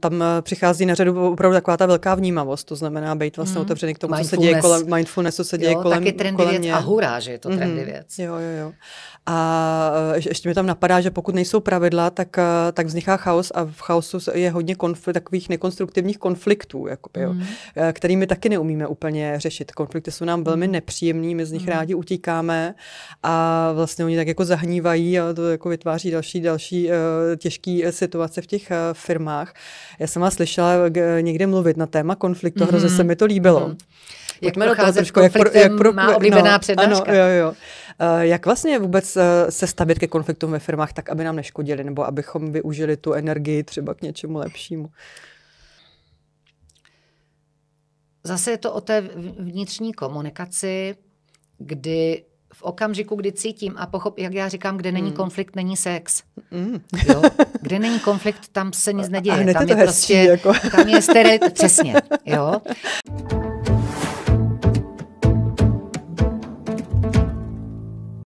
Tam eh, přichází na řadu opravdu taková ta velká vnímavost, to znamená být vlastně mm. otevřený k tomu, co se děje kolem mindfulness, co se děje jo, kolem, taky trendy kolem věc mě. a hurá, že je to trendy mm. věc. Jo, jo, jo. A eh, ještě mi tam napadá, že pokud nejsou pravidla, tak, eh, tak vzniká chaos a v chaosu je hodně konf- takových nekonstruktivních konfliktů, jakoby, jo, mm. kterými taky neumíme úplně řešit. Konflikty jsou nám velmi hmm. nepříjemný, my z nich mm. rádi utíkáme a vlastně oni tak jako zahnívají a to jako vytváří další, další těžké situace v těch firmách. Já jsem vás slyšela eh, někde mluvit na téma konfliktu, mm-hmm. hrozně se mm-hmm. mi to líbilo. Mm-hmm. jak procházet trošku, jak, pro, jak pro, má no, oblíbená no, přednáška. Ano, jo, jo. Uh, jak vlastně vůbec uh, se stavět ke konfliktům ve firmách tak, aby nám neškodili, nebo abychom využili tu energii třeba k něčemu lepšímu? Zase je to o té vnitřní komunikaci, kdy v okamžiku, kdy cítím a pochop, jak já říkám, kde není mm. konflikt, není sex. Mm. Jo? Kde není konflikt, tam se nic neděje. A tam je, to prostě, jako. tam je steril, přesně. Jo?